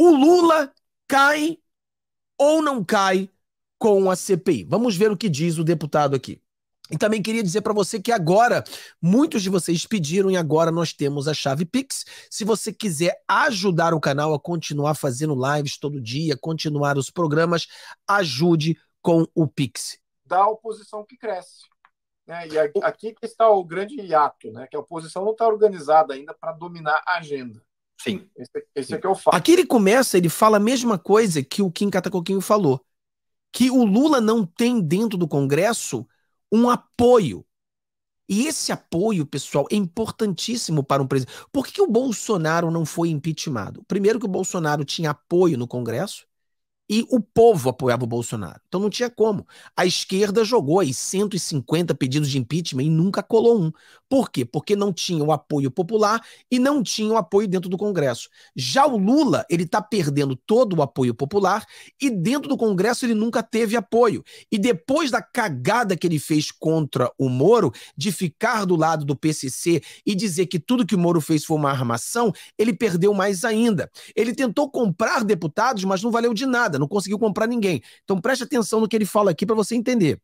O Lula cai ou não cai com a CPI? Vamos ver o que diz o deputado aqui. E também queria dizer para você que agora, muitos de vocês pediram e agora nós temos a chave Pix. Se você quiser ajudar o canal a continuar fazendo lives todo dia, continuar os programas, ajude com o Pix. Da oposição que cresce. Né? E aqui está o grande hiato, né? que a oposição não está organizada ainda para dominar a agenda. Sim. Esse, esse é que eu é falo. Aqui ele começa, ele fala a mesma coisa que o Kim Catacoquinho falou. Que o Lula não tem dentro do Congresso um apoio. E esse apoio, pessoal, é importantíssimo para um presidente. Por que, que o Bolsonaro não foi impeachmentado? Primeiro que o Bolsonaro tinha apoio no Congresso, e o povo apoiava o Bolsonaro. Então não tinha como. A esquerda jogou aí 150 pedidos de impeachment e nunca colou um. Por quê? Porque não tinha o apoio popular e não tinha o apoio dentro do Congresso. Já o Lula, ele está perdendo todo o apoio popular e dentro do Congresso ele nunca teve apoio. E depois da cagada que ele fez contra o Moro, de ficar do lado do PCC e dizer que tudo que o Moro fez foi uma armação, ele perdeu mais ainda. Ele tentou comprar deputados, mas não valeu de nada nada, não conseguiu comprar ninguém. Então preste atenção no que ele fala aqui para você entender.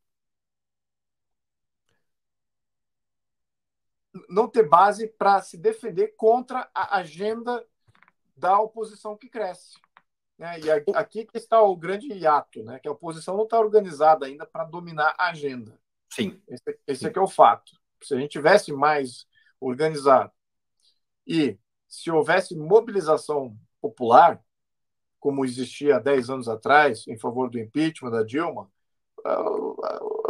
Não ter base para se defender contra a agenda da oposição que cresce. Né? E aqui que está o grande hiato, né? que a oposição não está organizada ainda para dominar a agenda. Sim. Esse, esse que é o fato. Se a gente tivesse mais organizado e se houvesse mobilização popular, como existia 10 anos atrás, em favor do impeachment da Dilma,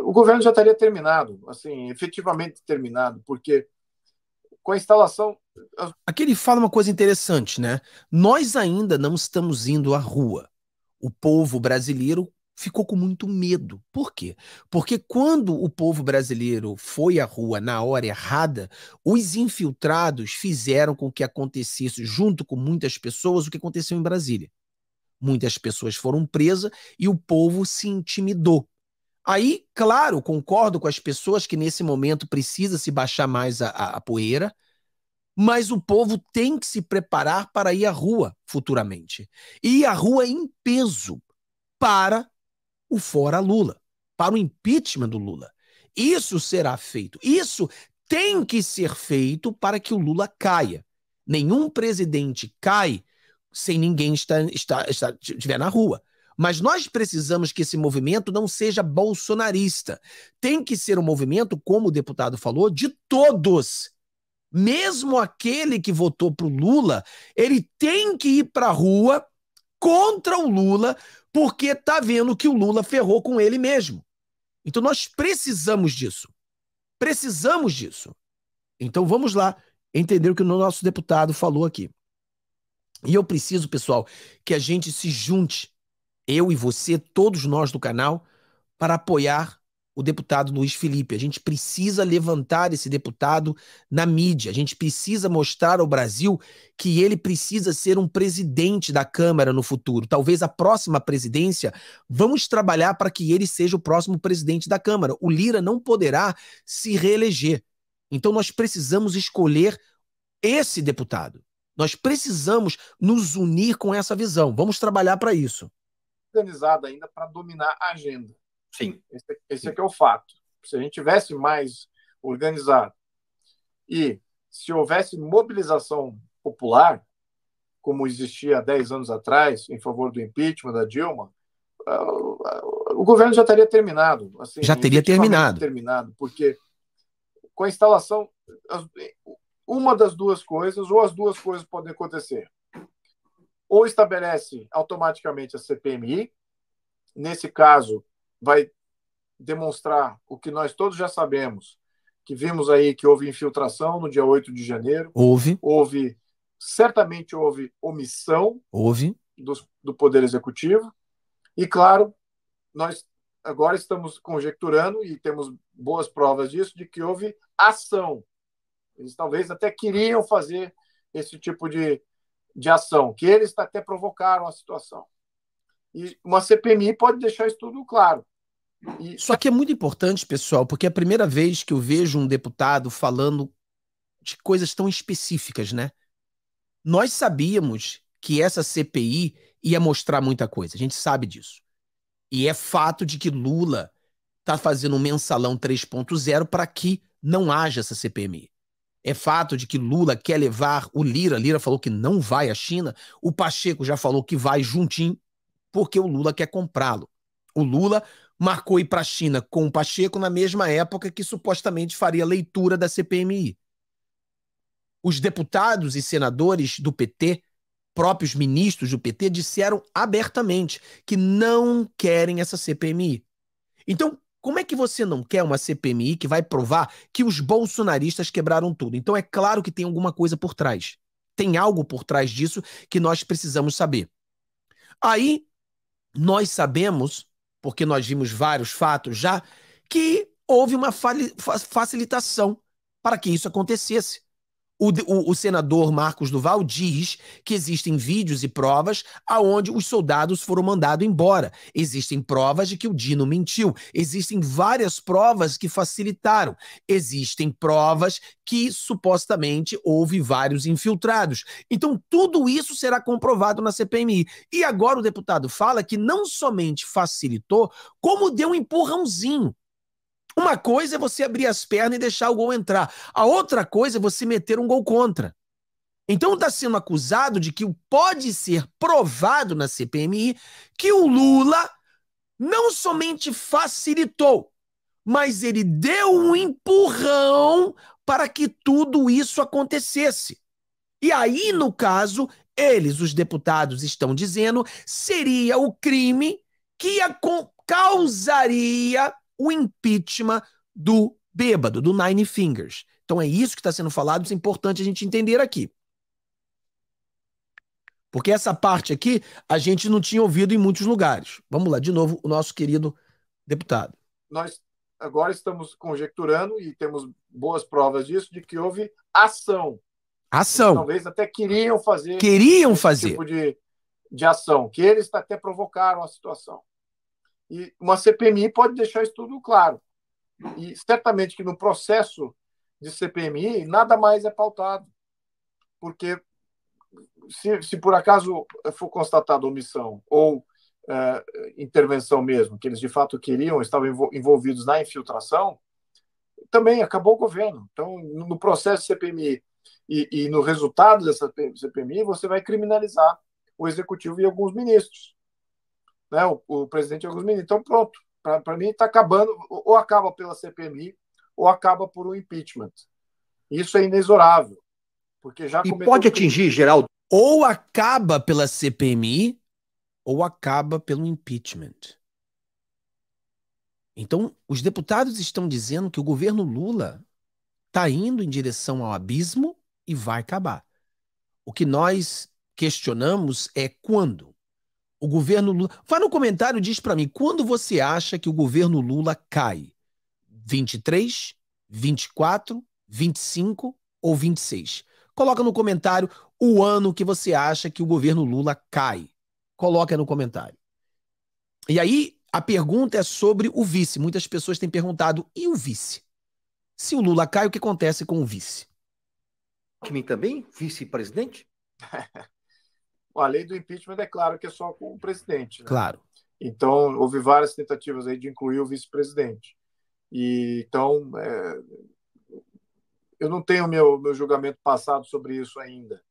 o governo já estaria terminado, assim, efetivamente terminado, porque com a instalação. Aqui ele fala uma coisa interessante, né? Nós ainda não estamos indo à rua. O povo brasileiro ficou com muito medo. Por quê? Porque quando o povo brasileiro foi à rua na hora errada, os infiltrados fizeram com que acontecesse, junto com muitas pessoas, o que aconteceu em Brasília. Muitas pessoas foram presas e o povo se intimidou. Aí, claro, concordo com as pessoas que nesse momento precisa se baixar mais a, a, a poeira, mas o povo tem que se preparar para ir à rua futuramente. E ir à rua é em peso para o fora Lula, para o impeachment do Lula. Isso será feito. Isso tem que ser feito para que o Lula caia. Nenhum presidente cai sem ninguém estar, estar, estar, estiver na rua. Mas nós precisamos que esse movimento não seja bolsonarista. Tem que ser um movimento, como o deputado falou, de todos. Mesmo aquele que votou para o Lula, ele tem que ir para a rua contra o Lula, porque tá vendo que o Lula ferrou com ele mesmo. Então nós precisamos disso. Precisamos disso. Então vamos lá entender o que o nosso deputado falou aqui. E eu preciso, pessoal, que a gente se junte, eu e você, todos nós do canal, para apoiar o deputado Luiz Felipe. A gente precisa levantar esse deputado na mídia. A gente precisa mostrar ao Brasil que ele precisa ser um presidente da Câmara no futuro. Talvez a próxima presidência, vamos trabalhar para que ele seja o próximo presidente da Câmara. O Lira não poderá se reeleger. Então nós precisamos escolher esse deputado. Nós precisamos nos unir com essa visão. Vamos trabalhar para isso. Organizada ainda para dominar a agenda. Sim. Esse, esse é Sim. é o fato. Se a gente tivesse mais organizado e se houvesse mobilização popular, como existia há 10 anos atrás, em favor do impeachment da Dilma, ah, ah, o governo já teria terminado. Assim, já teria terminado. Terminado, porque com a instalação, uma das duas coisas, ou as duas coisas podem acontecer. Ou estabelece automaticamente a CPMI, nesse caso, vai demonstrar o que nós todos já sabemos, que vimos aí que houve infiltração no dia 8 de janeiro. Houve. Houve, certamente houve omissão. Houve. Do, do Poder Executivo. E, claro, nós agora estamos conjecturando e temos boas provas disso, de que houve ação eles talvez até queriam fazer esse tipo de, de ação, que eles até provocaram a situação. E uma CPMI pode deixar isso tudo claro. E... Só que é muito importante, pessoal, porque é a primeira vez que eu vejo um deputado falando de coisas tão específicas, né? Nós sabíamos que essa CPI ia mostrar muita coisa, a gente sabe disso. E é fato de que Lula está fazendo um mensalão 3.0 para que não haja essa CPMI. É fato de que Lula quer levar o Lira. Lira falou que não vai à China. O Pacheco já falou que vai juntinho, porque o Lula quer comprá-lo. O Lula marcou ir para a China com o Pacheco na mesma época que supostamente faria leitura da CPMI. Os deputados e senadores do PT, próprios ministros do PT, disseram abertamente que não querem essa CPMI. Então, como é que você não quer uma CPMI que vai provar que os bolsonaristas quebraram tudo? Então é claro que tem alguma coisa por trás. Tem algo por trás disso que nós precisamos saber. Aí nós sabemos, porque nós vimos vários fatos já, que houve uma facilitação para que isso acontecesse. O, o, o, senador Marcos Duval diz que existem vídeos e provas aonde os soldados foram mandados embora. Existem provas de que o Dino mentiu. Existem várias provas que facilitaram. Existem provas que supostamente houve vários infiltrados. Então, tudo isso será comprovado na CPMI. E agora o deputado fala que não somente facilitou, como deu um empurrãozinho uma coisa é você abrir as pernas e deixar o gol entrar. A outra coisa é você meter um gol contra. Então está sendo acusado de que pode ser provado na CPMI que o Lula não somente facilitou, mas ele deu um empurrão para que tudo isso acontecesse. E aí, no caso, eles, os deputados, estão dizendo seria o crime que causaria o impeachment do bêbado, do Nine Fingers. Então é isso que está sendo falado, isso é importante a gente entender aqui. Porque essa parte aqui a gente não tinha ouvido em muitos lugares. Vamos lá, de novo, o nosso querido deputado. Nós agora estamos conjecturando e temos boas provas disso, de que houve ação. Ação. Talvez até queriam fazer. Queriam fazer. Tipo de, de ação, que eles até provocaram a situação. E uma CPMI pode deixar isso tudo claro. E certamente que no processo de CPMI, nada mais é pautado. Porque se, se por acaso for constatada omissão ou é, intervenção mesmo, que eles de fato queriam, estavam envolvidos na infiltração, também acabou o governo. Então, no processo de CPMI e, e no resultado dessa CPMI, você vai criminalizar o executivo e alguns ministros né, o, o presidente Augusto Menino. Então, pronto, para mim está acabando, ou acaba pela CPMI, ou acaba por um impeachment. Isso é inexorável, porque já... E pode atingir, Geraldo, ou acaba pela CPMI, ou acaba pelo impeachment. Então, os deputados estão dizendo que o governo Lula está indo em direção ao abismo e vai acabar. O que nós questionamos é quando. O governo Lula. Vai no comentário e diz para mim, quando você acha que o governo Lula cai? 23, 24, 25 ou 26? Coloca no comentário o ano que você acha que o governo Lula cai. Coloca no comentário. E aí, a pergunta é sobre o vice. Muitas pessoas têm perguntado: e o vice? Se o Lula cai, o que acontece com o vice? Alckmin também, vice-presidente? a lei do impeachment é claro que é só com o presidente. Né? Claro. Então, houve várias tentativas aí de incluir o vice-presidente. E então, é, eu não tenho meu, meu julgamento passado sobre isso ainda.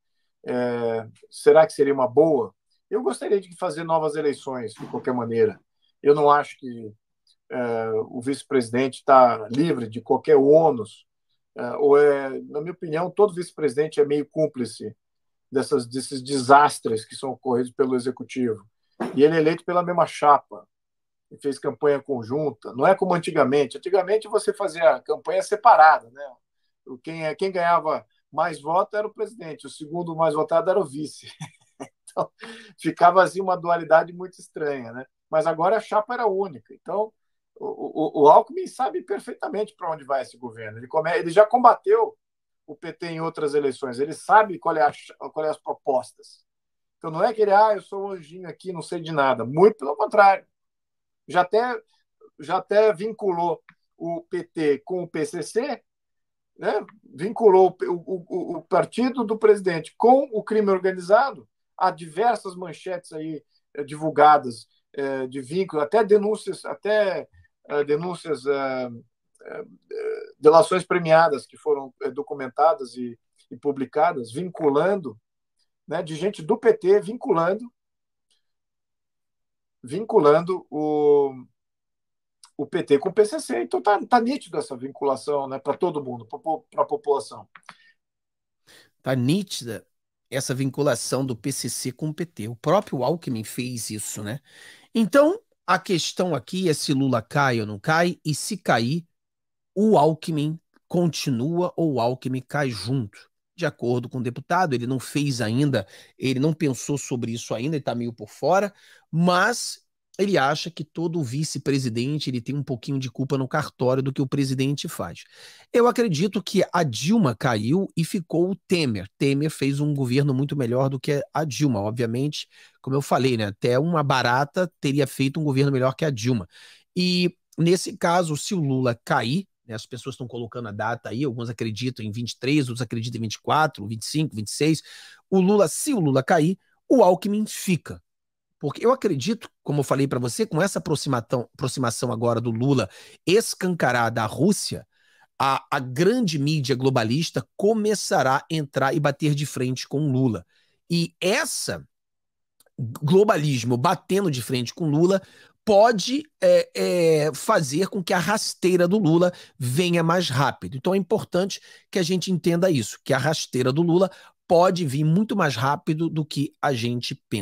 É, será que seria uma boa? Eu gostaria de fazer novas eleições, de qualquer maneira. Eu não acho que é, o vice-presidente está livre de qualquer ônus. É, ou é, na minha opinião, todo vice-presidente é meio cúmplice dessas, desses desastres que são ocorridos pelo executivo. E ele é eleito pela mesma chapa, e fez campanha conjunta. Não é como antigamente. Antigamente você fazia campanha separada, né? Quem, é, quem ganhava mais voto era o presidente, o segundo mais votado era o vice. Então, ficava assim uma dualidade muito estranha, né? Mas agora a chapa era única. Então, o, o, o Alckmin sabe perfeitamente para onde vai esse governo. Ele, come, ele já combateu o PT em outras eleições. Ele sabe qual é, a, qual é as propostas. Então não é que ele, ah, eu sou um anjinho aqui, não sei de nada. Muito pelo contrário. Já até, já até vinculou o PT com o PCC, né? vinculou o, o, o partido do presidente com o crime organizado. Há diversas manchetes aí eh, divulgadas eh, de vínculo, até denúncias, até eh, denúncias delações premiadas que foram eh, documentadas e, e publicadas, vinculando, né, de gente do PT vinculando vinculando o, o PT com o PCC. Então tá, tá nítido essa vinculação, né, para todo mundo, para a população. Tá nítida essa vinculação do PCC com o PT. O próprio Alckmin fez isso, né? Então a questão aqui é se Lula cai ou não cai e se cair, o Alckmin continua ou o Alckmin cai junto. De acordo com o deputado, ele não fez ainda, ele não pensou sobre isso ainda, ele está meio por fora, mas ele acha que todo vice-presidente ele tem um pouquinho de culpa no cartório do que o presidente faz. Eu acredito que a Dilma caiu e ficou o Temer. Temer fez um governo muito melhor do que a Dilma, obviamente, como eu falei, né? Até uma barata teria feito um governo melhor que a Dilma. E nesse caso, se o Lula cair, né? As pessoas estão colocando a data aí, alguns acreditam em 23, outros acreditam em 24, 25, 26. O Lula, se o Lula cair, o Alckmin fica. Porque eu acredito, como eu falei para você, com essa aproximação agora do Lula escancarada à Rússia, a, a, grande mídia globalista começará a entrar e bater de frente com Lula. E essa globalismo batendo de frente com Lula pode é, é, fazer com que a rasteira do Lula venha mais rápido. Então é importante que a gente entenda isso, que a rasteira do Lula pode vir muito mais rápido do que a gente pensa.